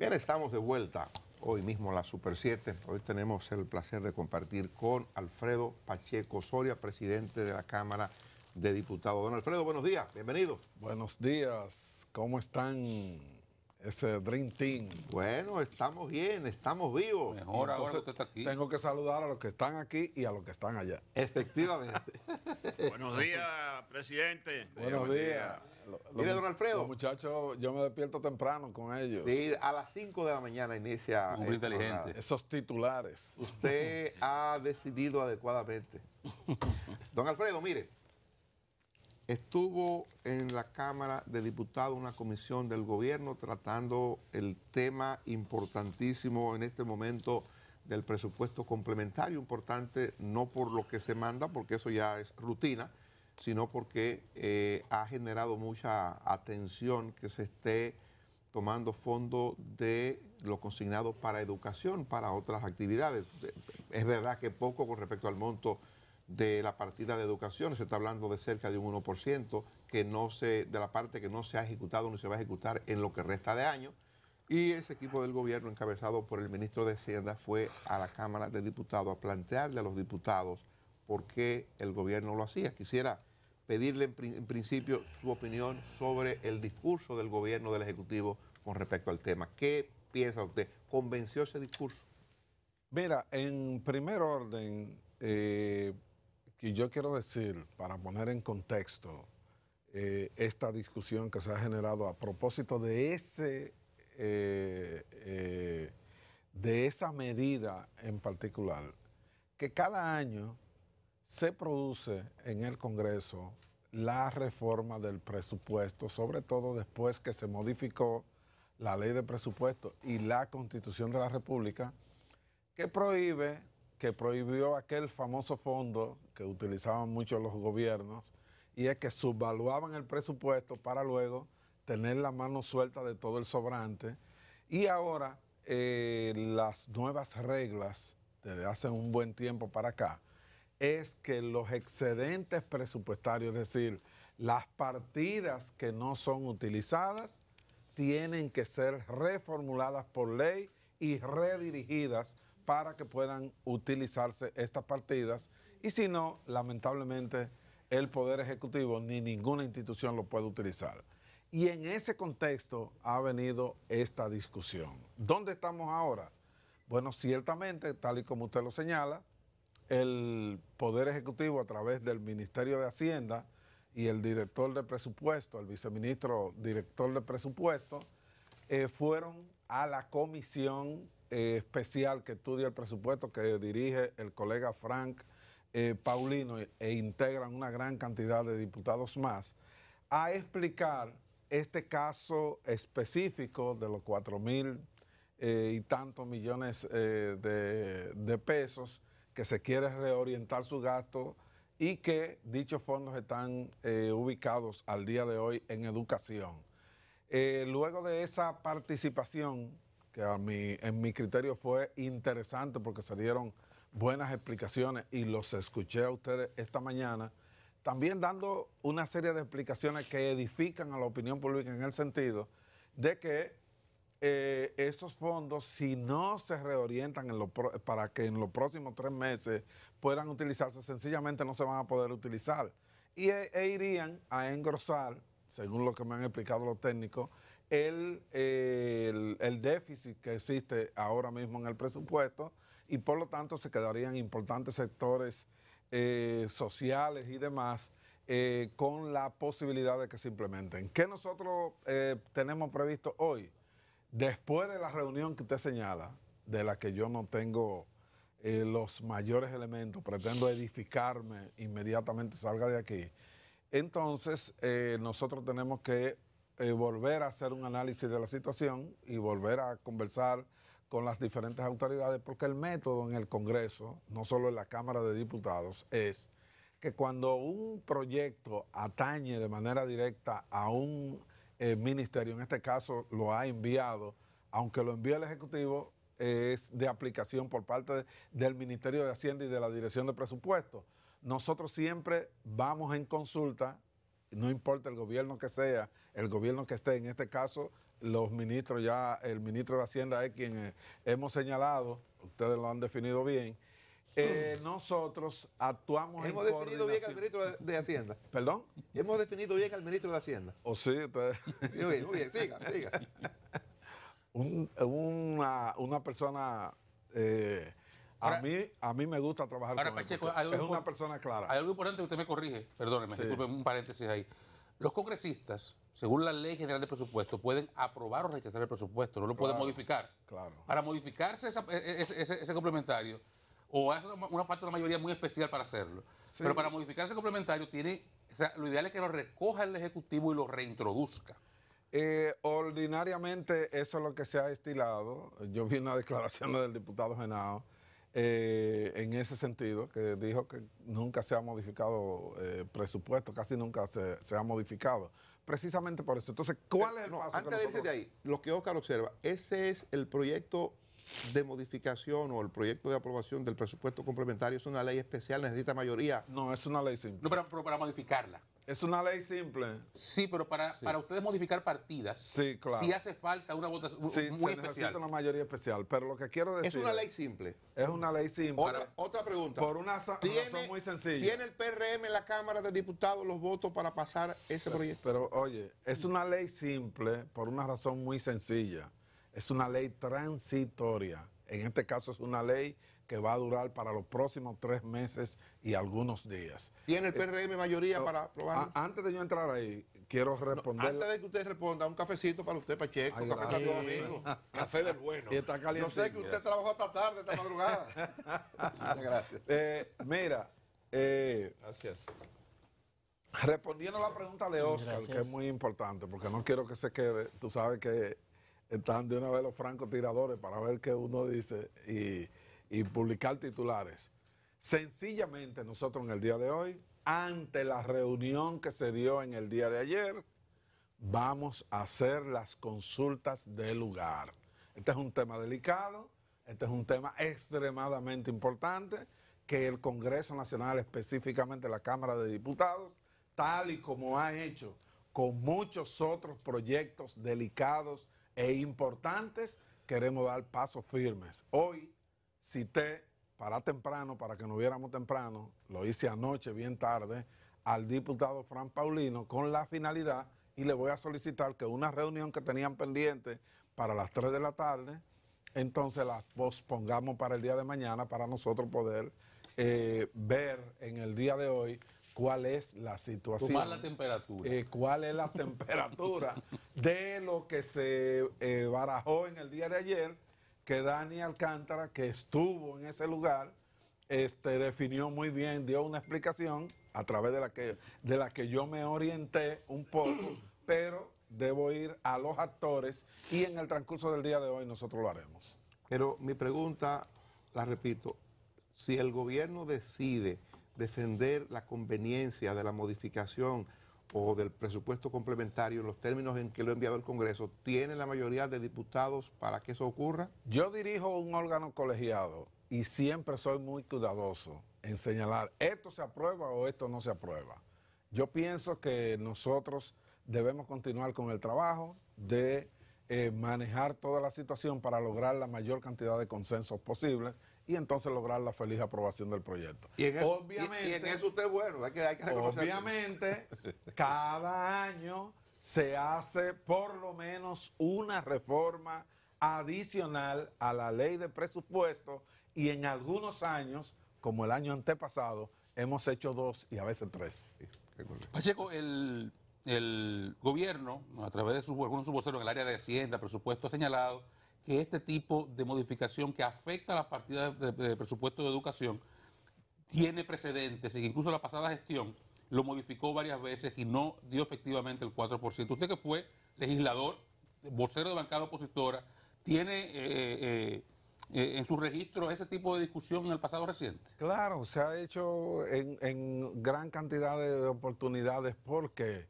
Bien, estamos de vuelta hoy mismo la Super 7. Hoy tenemos el placer de compartir con Alfredo Pacheco Soria, presidente de la Cámara de Diputados. Don Alfredo, buenos días, bienvenido. Buenos días, ¿cómo están? ese Dream Team. Bueno, estamos bien, estamos vivos. Mejor ahora usted está aquí. Tengo que saludar a los que están aquí y a los que están allá. Efectivamente. Buenos días, presidente. Buenos días. Mire, don Alfredo. muchachos, yo me despierto temprano con ellos. Sí, a las 5 de la mañana inicia. Muy inteligente. Esos titulares. Usted ha decidido adecuadamente. Don Alfredo, mire. Estuvo en la Cámara de Diputados una comisión del gobierno tratando el tema importantísimo en este momento del presupuesto complementario, importante no por lo que se manda, porque eso ya es rutina, sino porque eh, ha generado mucha atención que se esté tomando fondo de lo consignado para educación, para otras actividades. Es verdad que poco con respecto al monto de la partida de educación, se está hablando de cerca de un 1% que no se, de la parte que no se ha ejecutado ni se va a ejecutar en lo que resta de año. Y ese equipo del gobierno encabezado por el ministro de Hacienda fue a la Cámara de Diputados a plantearle a los diputados por qué el gobierno lo hacía. Quisiera pedirle en, principio su opinión sobre el discurso del gobierno del Ejecutivo con respecto al tema. ¿Qué piensa usted? ¿Convenció ese discurso? Mira, en primer orden, eh, que yo quiero decir, para poner en contexto eh, esta discusión que se ha generado a propósito de ese... Eh, eh, de esa medida en particular, que cada año se produce en el Congreso la reforma del presupuesto, sobre todo después que se modificó la ley de presupuesto y la constitución de la República, que prohíbe que prohibió aquel famoso fondo que utilizaban muchos los gobiernos y es que subvaluaban el presupuesto para luego tener la mano suelta de todo el sobrante. Y ahora eh, las nuevas reglas desde hace un buen tiempo para acá es que los excedentes presupuestarios, es decir, las partidas que no son utilizadas, tienen que ser reformuladas por ley y redirigidas para que puedan utilizarse estas partidas y si no, lamentablemente el Poder Ejecutivo ni ninguna institución lo puede utilizar. Y en ese contexto ha venido esta discusión. ¿Dónde estamos ahora? Bueno, ciertamente, tal y como usted lo señala, el Poder Ejecutivo a través del Ministerio de Hacienda y el director de presupuesto, el viceministro director de presupuesto, eh, fueron a la comisión eh, especial que estudia el presupuesto que dirige el colega Frank eh, Paulino e, e integran una gran cantidad de diputados más, a explicar este caso específico de los cuatro mil eh, y tantos millones de, pesos que se quiere reorientar su gasto y que dichos fondos están ubicados al día de hoy en educación. luego de esa participación que a mi, en mi criterio fue interesante porque se dieron buenas explicaciones y los escuché a ustedes esta mañana, también dando una serie de explicaciones que edifican a la opinión pública en el sentido de que eh, esos fondos, si no se reorientan para que en los próximos tres meses puedan utilizarse, sencillamente no se van a poder utilizar. Y e, e irían a engrosar, según lo que me han explicado los técnicos, el, déficit que existe ahora mismo en el presupuesto y por lo tanto se quedarían importantes sectores eh, sociales y demás eh, con la posibilidad de que se implementen. ¿Qué nosotros eh, tenemos previsto hoy? Después de la reunión que usted señala, de la que yo no tengo los mayores elementos, pretendo edificarme inmediatamente salga de aquí, entonces nosotros tenemos que eh, volver a hacer un análisis de la situación y volver a conversar con las diferentes autoridades, porque el método en el Congreso, no solo en la Cámara de Diputados, es que cuando un proyecto atañe de manera directa a un eh, ministerio, en este caso lo ha enviado, aunque lo envíe el Ejecutivo, es de aplicación por parte del Ministerio de Hacienda y de la Dirección de Presupuestos. Nosotros siempre vamos en consulta no importa el gobierno que sea, el gobierno que esté, en este caso los ministros, ya el ministro de Hacienda es quien eh, hemos señalado, ustedes lo han definido bien, eh, mm. nosotros actuamos Hemos definido bien al ministro de, Hacienda. ¿Perdón? Hemos definido bien al ministro de Hacienda. ¿O oh, sí? Muy bien, muy bien, siga, siga. una, una, persona eh, a, mí, a mí me gusta trabajar con Pacheco, él. es una persona clara. Hay algo importante que usted me corrige, perdóneme, un paréntesis ahí. Los congresistas, según la ley general de presupuesto, pueden aprobar o rechazar el presupuesto, no lo pueden modificar. Claro. Para modificarse e, e, ese, complementario, o es una falta de una mayoría muy especial para hacerlo. Pero para modificarse ese complementario, tiene, lo ideal es que lo recoja el Ejecutivo y lo reintroduzca. Eh, ordinariamente, eso es lo que se ha estilado. Yo vi una declaración del diputado Genao eh, en ese sentido, que dijo que nunca se ha modificado eh, presupuesto, casi nunca se, ha modificado. Precisamente por eso. Entonces, ¿cuál es el paso Antes de irse de ahí, lo que Oscar observa, ese es el proyecto de modificación o el proyecto de aprobación del presupuesto complementario es una ley especial, necesita mayoría. No, es una ley simple. No, pero para modificarla. Es una ley simple. Sí, pero para, para ustedes modificar partidas, sí, claro. si hace falta una votación sí, se necesita una mayoría especial, pero lo que quiero decir... Es una ley simple. Es una ley simple. Otra, otra pregunta. Por una, razón muy sencilla. ¿Tiene el PRM en la Cámara de Diputados los votos para pasar ese proyecto? Pero oye, es una ley simple por una razón muy sencilla. Es una ley transitoria. En este caso es una ley que va a durar para los próximos tres meses y algunos días. ¿Tiene el eh, PRM mayoría para probarlo? Antes de yo entrar ahí, quiero responder. antes de que usted responda, un cafecito para usted, Pacheco, Un café para amigo. café del bueno. Y está caliente. Yo sé que usted trabajó hasta tarde, esta madrugada. Muchas gracias. Eh, mira. Eh, gracias. Respondiendo a la pregunta de Oscar, que es muy importante, porque no quiero que se quede, tú sabes que están de una vez los francotiradores para ver qué uno dice y y publicar titulares. Sencillamente nosotros en el día de hoy, ante la reunión que se dio en el día de ayer, vamos a hacer las consultas de lugar. Este es un tema delicado, este es un tema extremadamente importante que el Congreso Nacional, específicamente la Cámara de Diputados, tal y como ha hecho con muchos otros proyectos delicados e importantes, queremos dar pasos firmes. Hoy cité para temprano, para que NO viéramos temprano, lo hice anoche bien tarde, al diputado Fran Paulino con la finalidad y le voy a solicitar que una reunión que tenían pendiente para las 3 de la tarde, entonces la pospongamos para el día de mañana para nosotros poder eh, ver en el día de hoy cuál es la situación. Eh, ¿Cuál es la temperatura? ¿Cuál es la temperatura de lo que se eh, barajó en el día de ayer? que Dani Alcántara, que estuvo en ese lugar, este, definió muy bien, dio una explicación a través de la que, de la que yo me orienté un poco, pero debo ir a los actores y en el transcurso del día de hoy nosotros lo haremos. Pero mi pregunta, la repito, si el gobierno decide defender la conveniencia de la modificación o del presupuesto complementario los términos en que lo ha enviado el Congreso, ¿tiene la mayoría de diputados para que eso ocurra? Yo dirijo un órgano colegiado y siempre soy muy cuidadoso en señalar esto se aprueba o esto no se aprueba. Yo pienso que nosotros debemos continuar con el trabajo de eh, manejar toda la situación para lograr la mayor cantidad de consensos posibles y entonces lograr la feliz aprobación del proyecto. Y en obviamente, usted es bueno, hay que, hay Obviamente, cada año se hace por lo menos una reforma adicional a la ley de presupuesto y en algunos años, como el año antepasado, hemos hecho dos y a veces tres. Pacheco, el, gobierno, a través de su algunos de en el área de Hacienda, presupuesto, señalado que este tipo de modificación que afecta a las partidas de, presupuesto de educación tiene precedentes y incluso la pasada gestión lo modificó varias veces y no dio efectivamente el 4%. Usted que fue legislador, vocero de bancada opositora, ¿tiene eh, eh, eh, en su registro ese tipo de discusión en el pasado reciente? Claro, se ha hecho en, gran cantidad de oportunidades porque,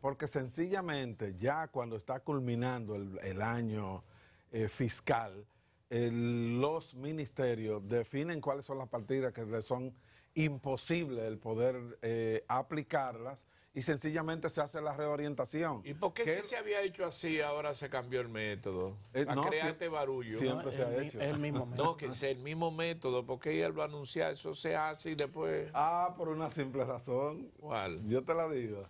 porque sencillamente ya cuando está culminando el año eh, fiscal, los ministerios definen cuáles son las partidas que le son imposibles el poder eh, aplicarlas y sencillamente se hace la reorientación. ¿Y por qué si se había hecho así, ahora se cambió el método? Eh, ah, no, barullo. Siempre se ha hecho. El mismo método. No, que es el mismo método, porque ella lo anuncia, eso se hace y después... Ah, por una simple razón. ¿Cuál? Yo te la digo.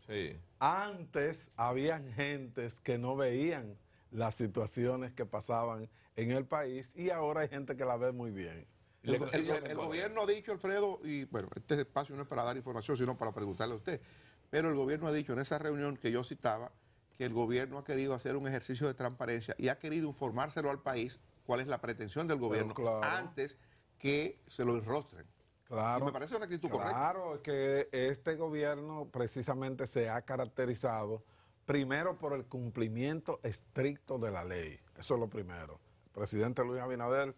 Antes habían gentes que no veían las situaciones que pasaban en el país y ahora hay gente que la ve muy bien. El, gobierno ha dicho, Alfredo, y bueno, este espacio no es para dar información, sino para preguntarle a usted, pero el gobierno ha dicho en esa reunión que yo citaba que el gobierno ha querido hacer un ejercicio de transparencia y ha querido informárselo al país cuál es la pretensión del gobierno antes que se lo enrostren. Claro, me parece una actitud correcta. Claro, que este gobierno precisamente se ha caracterizado Primero por el cumplimiento estricto de la ley. Eso es lo primero. El presidente Luis Abinader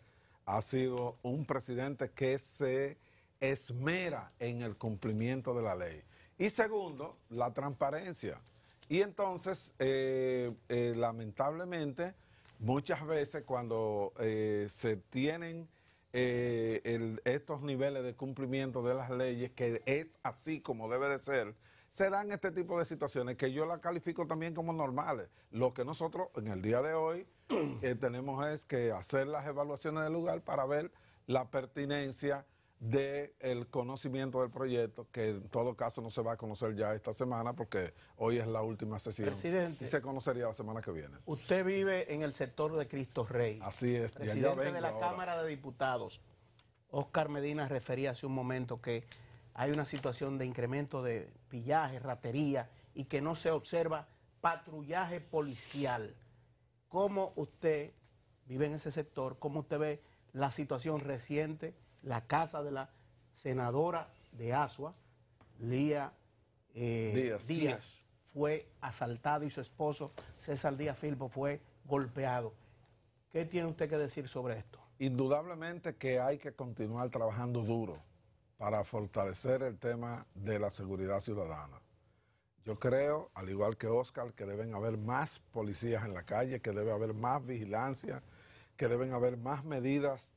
ha sido un presidente que se esmera en el cumplimiento de la ley. Y segundo, la transparencia. Y entonces, eh, eh, lamentablemente, muchas veces cuando eh, se tienen estos niveles de cumplimiento de las leyes, que es así como debe de ser, se dan este tipo de situaciones que yo las califico también como normales. Lo que nosotros en el día de hoy eh, tenemos es que hacer las evaluaciones del lugar para ver la pertinencia del el conocimiento del proyecto, que en todo caso no se va a conocer ya esta semana porque hoy es la última sesión. Presidente, y se conocería la semana que viene. Usted vive en el sector de Cristo Rey. Así es. Presidente de la Cámara de Diputados. Oscar Medina refería hace un momento que hay una situación de incremento de pillaje, ratería y que no se observa patrullaje policial. ¿Cómo usted vive en ese sector? ¿Cómo usted ve la situación reciente? La casa de la senadora de Asua, Lía eh, Díaz, fue asaltada y su esposo, César Díaz Filpo, fue golpeado. ¿Qué tiene usted que decir sobre esto? Indudablemente que hay que continuar trabajando duro para fortalecer el tema de la seguridad ciudadana. Yo creo, al igual que Oscar, que deben haber más policías en la calle, que debe haber más vigilancia, que deben haber más medidas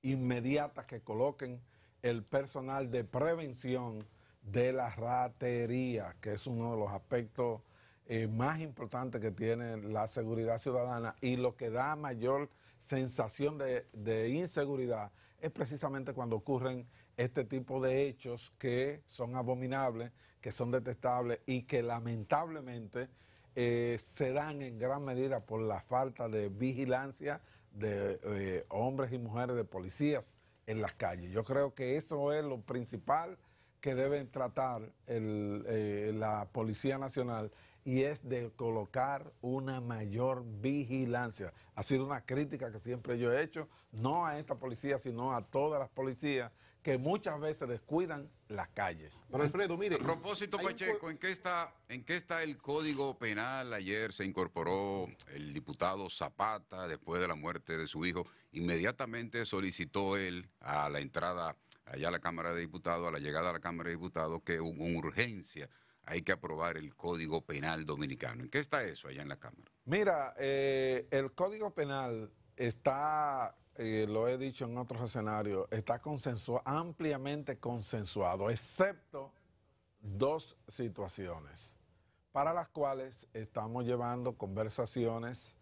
inmediatas que coloquen el personal de prevención de la ratería, que es uno de los aspectos eh, más importantes que tiene la seguridad ciudadana y lo que da mayor sensación de inseguridad es precisamente cuando ocurren este tipo de hechos que son abominables, que son detestables y que lamentablemente eh, se dan en gran medida por la falta de vigilancia de eh, hombres y mujeres, de policías en las calles. Yo creo que eso es lo principal que deben tratar eh, la Policía Nacional y es de colocar una mayor vigilancia. Ha sido una crítica que siempre yo he hecho, no a esta policía, sino a todas las policías que muchas veces descuidan las calles. Pero Alfredo, mire. A propósito, Pacheco, ¿en qué, está, ¿en qué está el Código Penal? Ayer se incorporó el diputado Zapata después de la muerte de su hijo. Inmediatamente solicitó él a la entrada allá a la Cámara de Diputados, a la llegada a la Cámara de Diputados, que hubo una urgencia hay que aprobar el Código Penal Dominicano. ¿En qué está eso allá en la Cámara? Mira, eh, el Código Penal está eh, lo he dicho en otros escenarios, está ampliamente consensuado, excepto dos situaciones para las cuales estamos llevando conversaciones.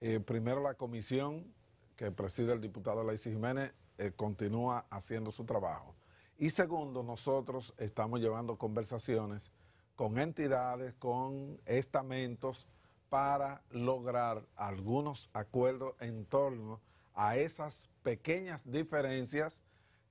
Eh, primero la comisión que preside el diputado laís Jiménez eh, continúa haciendo su trabajo. Y segundo, nosotros estamos llevando conversaciones con entidades, con estamentos, para lograr algunos acuerdos en torno a esas pequeñas diferencias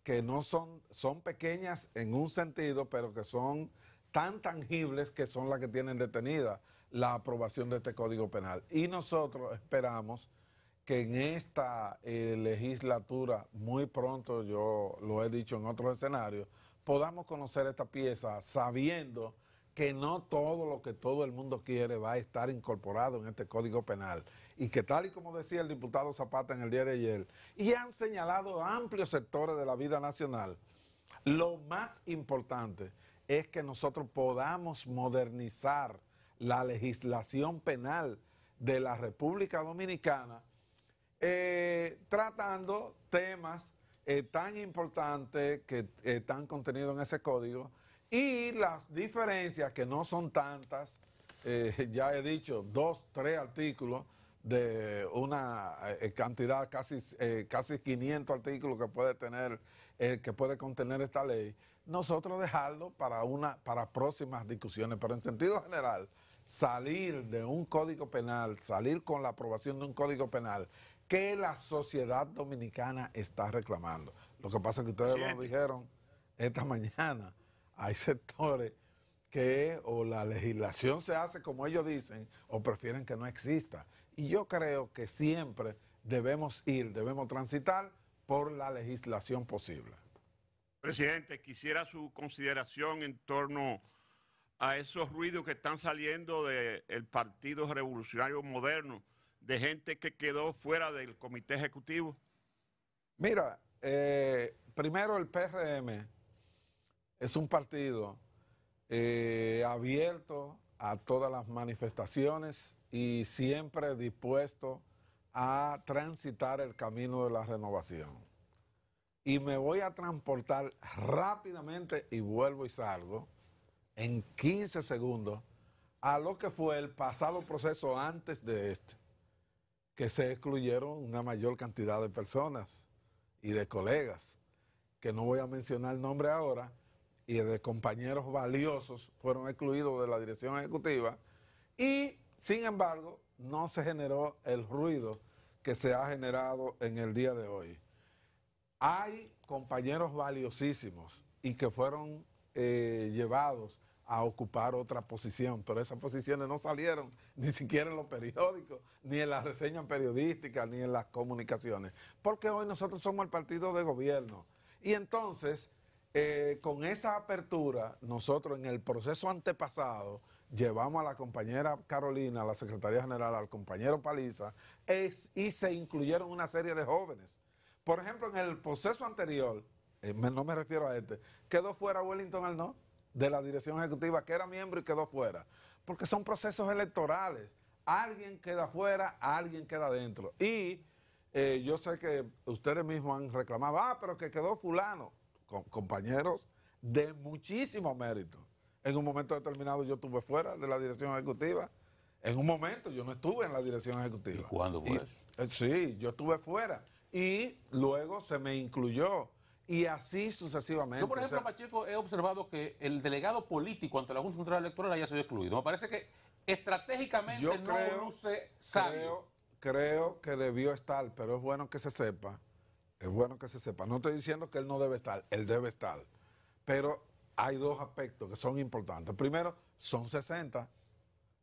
que no son, son pequeñas en un sentido, pero que son tan tangibles que son las que tienen detenida la aprobación de este Código Penal. Y nosotros esperamos que en esta eh, legislatura, muy pronto, yo lo he dicho en otros escenarios, podamos conocer esta pieza sabiendo que no todo lo que todo el mundo quiere va a estar incorporado en este Código Penal y que tal y como decía el diputado Zapata en el día de ayer, y han señalado amplios sectores de la vida nacional, lo más importante es que nosotros podamos modernizar la legislación penal de la República Dominicana eh, tratando temas eh, tan importantes que están eh, contenidos en ese código, y las diferencias, que no son tantas, eh, ya he dicho, dos, tres artículos de una eh, cantidad, casi, eh, casi 500 artículos que puede tener, que puede contener esta ley, nosotros dejarlo para, una, para próximas discusiones. Pero en sentido general, salir de un código penal, salir con la aprobación de un código penal que la sociedad dominicana está reclamando. Lo que pasa es que ustedes lo dijeron esta mañana hay sectores que o la legislación se hace como ellos dicen o prefieren que no exista. Y yo creo que siempre debemos ir, debemos transitar por la legislación posible. Presidente, quisiera su consideración en torno a esos ruidos que están saliendo del Partido Revolucionario Moderno, de gente que quedó fuera del Comité Ejecutivo. Mira, eh, primero el PRM es un partido eh, abierto a todas las manifestaciones y siempre dispuesto a transitar el camino de la renovación. Y me voy a transportar rápidamente y vuelvo y salgo en 15 segundos a lo que fue el pasado proceso antes de este, que se excluyeron una mayor cantidad de personas y de colegas, que no voy a mencionar el nombre ahora, y de compañeros valiosos fueron excluidos de la dirección ejecutiva y, sin embargo, no se generó el ruido que se ha generado en el día de hoy. Hay compañeros valiosísimos y que fueron eh, llevados a ocupar otra posición, pero esas posiciones no salieron ni siquiera en los periódicos, ni en las reseñas periodísticas, ni en las comunicaciones, porque hoy nosotros somos el partido de gobierno. Y entonces eh, con esa apertura, nosotros en el proceso antepasado llevamos a la compañera Carolina, a la secretaria general, al compañero Paliza, es, y se incluyeron una serie de jóvenes. Por ejemplo, en el proceso anterior, eh, no me refiero a este, quedó fuera Wellington Arnold de la dirección ejecutiva, que era miembro y quedó fuera, porque son procesos electorales. Alguien queda fuera, alguien queda dentro. Y eh, yo sé que ustedes mismos han reclamado, ah, pero que quedó fulano compañeros de muchísimo mérito. En un momento determinado yo estuve fuera de la dirección ejecutiva. En un momento yo no estuve en la dirección ejecutiva. ¿Y cuándo fue eso? Eh, sí, yo estuve fuera. Y luego se me incluyó. Y así sucesivamente. Yo, por ejemplo, Pacheco, he observado que el delegado político ante la Junta Central Electoral haya sido excluido. Me parece que estratégicamente yo no creo, luce creo que debió estar, pero es bueno que se sepa es bueno que se sepa. No estoy diciendo que él no debe estar, él debe estar. Pero hay dos aspectos que son importantes. Primero, son 60.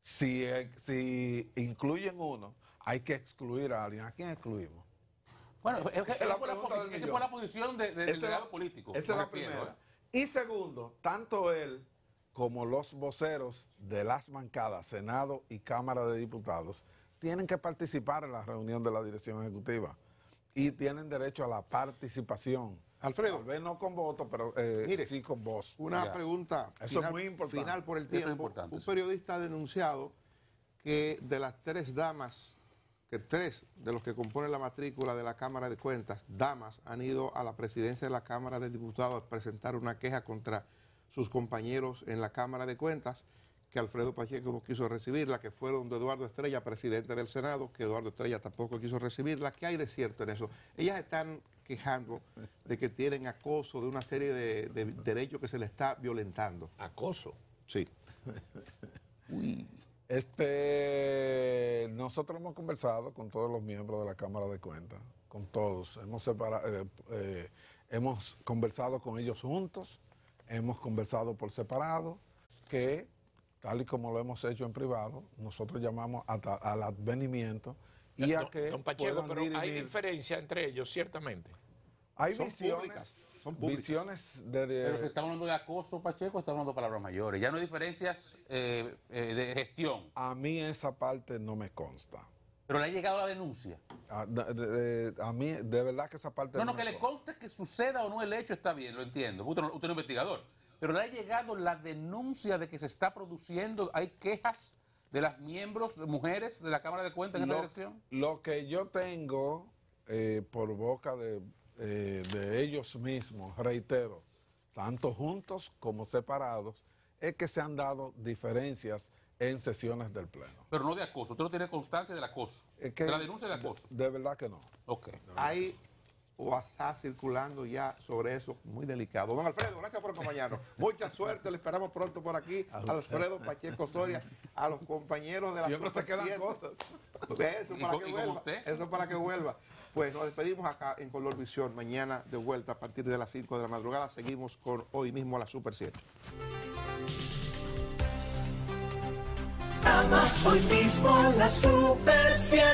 Si, incluyen uno, hay que excluir a alguien. ¿A quién excluimos? Bueno, es que, es la, posición, del delegado político. Esa es la primera. Y segundo, tanto él como los voceros de las bancadas, Senado y Cámara de Diputados, tienen que participar en la reunión de la dirección ejecutiva y tienen derecho a la participación. Alfredo. Tal vez no con voto, pero eh, sí con voz. Una pregunta final, por el tiempo. un periodista ha denunciado que de las tres damas, que tres de los que componen la matrícula de la Cámara de Cuentas, damas, han ido a la presidencia de la Cámara de Diputados a presentar una queja contra sus compañeros en la Cámara de Cuentas que Alfredo Pacheco no quiso recibirla, que fueron donde Eduardo Estrella, presidente del Senado, que Eduardo Estrella tampoco quiso recibirla. ¿Qué hay de cierto en eso? Ellas están quejando de que tienen acoso de una serie de, derechos que se le está violentando. ¿Acoso? Sí. Uy. Este, nosotros hemos conversado con todos los miembros de la Cámara de Cuentas, con todos. Hemos, separado, eh, eh, hemos conversado con ellos juntos, hemos conversado por separado, que tal y como lo hemos hecho en privado, nosotros llamamos al advenimiento y eh, a que don Pacheco, pero hay diferencia entre ellos, ciertamente. Hay visiones, son visiones de, Pero SI estamos hablando de acoso, Pacheco, estamos hablando de palabras mayores. Ya no hay diferencias eh, eh, de gestión. A mí esa parte no me consta. Pero le ha llegado la denuncia. A, mí, de verdad que esa parte... No, no, no que le conste que suceda o no el hecho está bien, lo entiendo. usted es investigador. Pero le ha llegado la denuncia de que se está produciendo, hay quejas de las miembros, mujeres de la Cámara de Cuentas en esa dirección. Lo que yo tengo eh, por boca eh, de, ellos mismos, reitero, tanto juntos como separados, es que se han dado diferencias en sesiones del Pleno. Pero no de acoso, usted no tiene constancia del acoso, de la denuncia de acoso. De, verdad que no. Ok. Hay o está circulando ya sobre eso, muy delicado. Don Alfredo, gracias por acompañarnos. Mucha suerte, le esperamos pronto por aquí. A Alfredo Pacheco Soria, a los compañeros de la Siempre se quedan cosas. Eso para que vuelva. Eso para que vuelva. Pues nos despedimos acá en Color Visión. Mañana de vuelta a partir de las 5 de la madrugada. Seguimos con hoy mismo a la Super 7. Hoy mismo la Super 7.